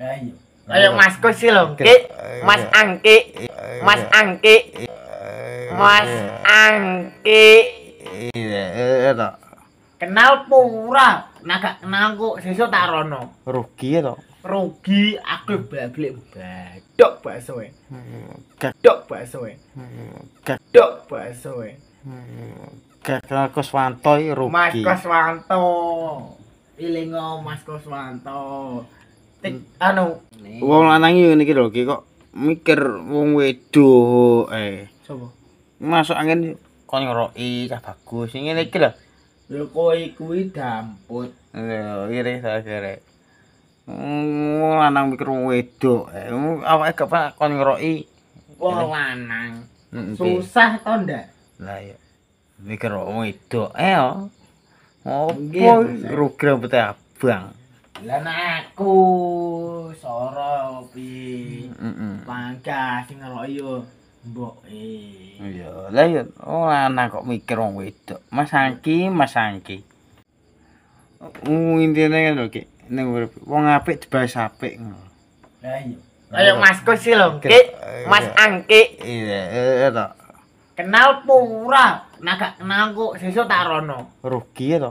Ayo Mas Kosi Longki, Mas Angki, Mas Angki, Mas Angki. Iya, Kenal pura, nah gak kenal kok, sesuatu tak rono. Rugi to toh. Rugi, aku beli badok bakso ya. Eh. Gadok bakso ya. Eh. Gadok bakso ya. Eh. Gak kenal Koswanto ya, rugi. Mas Koswanto. Ilingo Mas Koswanto. anu wong lanang ngene iki lho kok mikir wong wedo eh sapa masuk angin kok ngeroki cah bagus ngene iki lho lho kowe kuwi damput lho iri sakere wong lanang mikir wong wedo eh awake gak pak kon ngeroki wong lanang susah to ndak lah ya mikir wong wedo eh Oh, rugi rambutnya abang. lan aku soro pi pangka sing ngeloki yo mbok e iya lha yo oh anak kok mikir wong wedok mas angki mas angki ngintine kan lho ki ning urip wong apik dibahas apik ngono lha iya mas kusi sih lho mas angki to kenal pura nak kenal kok sesuk tak rono rugi to